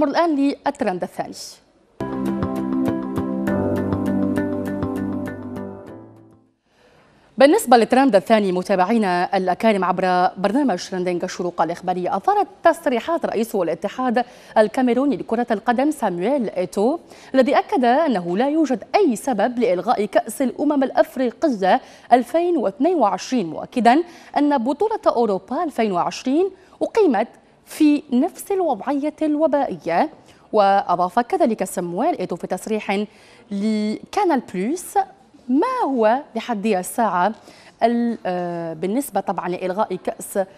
نمر الآن للترند الثاني بالنسبة للترند الثاني متابعينا الأكارم عبر برنامج ترندينغ الشروق الإخبارية أثارت تصريحات رئيس الاتحاد الكاميروني لكرة القدم سامويل إيتو الذي أكد أنه لا يوجد أي سبب لإلغاء كأس الأمم الأفريقية 2022 مؤكدا أن بطولة أوروبا 2020 أقيمت في نفس الوضعية الوبائية وأضاف كذلك سمويل إيتو في تصريح لكانال بلوس ما هو لحد الساعة آه، بالنسبة طبعا لإلغاء كأس آه،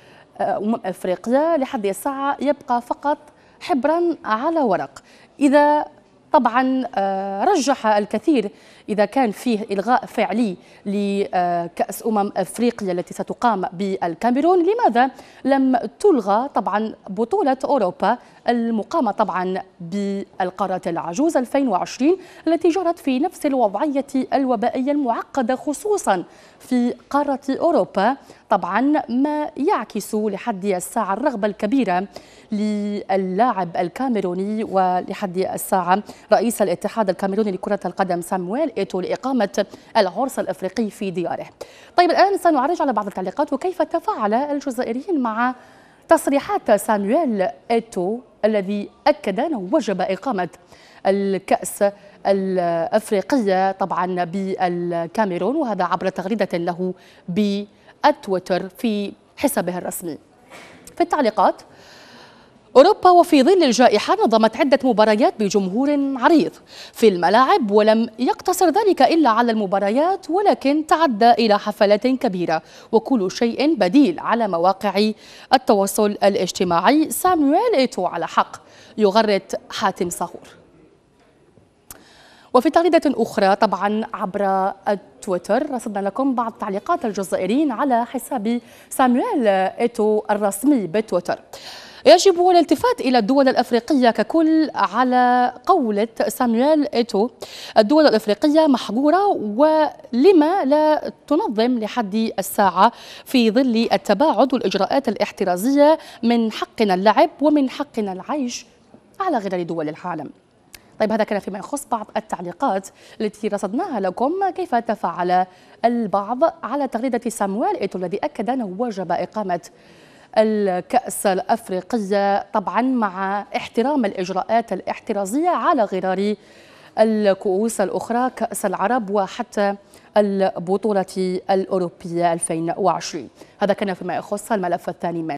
أمم أفريقيا لحد الساعة يبقى فقط حبرا على ورق إذا طبعا آه، رجح الكثير إذا كان فيه إلغاء فعلي لكأس أمم أفريقيا التي ستقام بالكاميرون لماذا لم تلغى طبعا بطولة أوروبا المقامة طبعا بالقارة العجوز 2020 التي جرت في نفس الوضعية الوبائية المعقدة خصوصا في قارة أوروبا طبعا ما يعكس لحد الساعة الرغبة الكبيرة للاعب الكاميروني ولحد الساعة رئيس الاتحاد الكاميروني لكرة القدم سامويل إيتو لإقامة العرس الإفريقي في دياره طيب الآن سنعرج على بعض التعليقات وكيف تفاعل الجزائريين مع تصريحات سامويل إيتو الذي أكد أنه وجب إقامة الكأس الأفريقية طبعا بالكاميرون وهذا عبر تغريدة له بالكاميرون التويتر في حسابها الرسمي في التعليقات أوروبا وفي ظل الجائحة نظمت عدة مباريات بجمهور عريض في الملاعب ولم يقتصر ذلك إلا على المباريات ولكن تعدى إلى حفلات كبيرة وكل شيء بديل على مواقع التواصل الاجتماعي سامويل إيتو على حق يغرد حاتم صهور وفي تغريدة أخرى طبعا عبر تويتر رصدنا لكم بعض تعليقات الجزائريين على حساب سامويل إيتو الرسمي بتويتر يجب الالتفات إلى الدول الأفريقية ككل على قولة سامويل إيتو الدول الأفريقية محجورة ولما لا تنظم لحد الساعة في ظل التباعد والإجراءات الاحترازية من حقنا اللعب ومن حقنا العيش على غرار دول العالم طيب هذا كان فيما يخص بعض التعليقات التي رصدناها لكم كيف تفاعل البعض على تغريدة سامويل إيتو الذي أكد أنه وجب إقامة الكأس الأفريقية طبعا مع احترام الإجراءات الاحترازية على غرار الكؤوس الأخرى كأس العرب وحتى البطولة الأوروبية 2020 هذا كان فيما يخص الملف الثاني من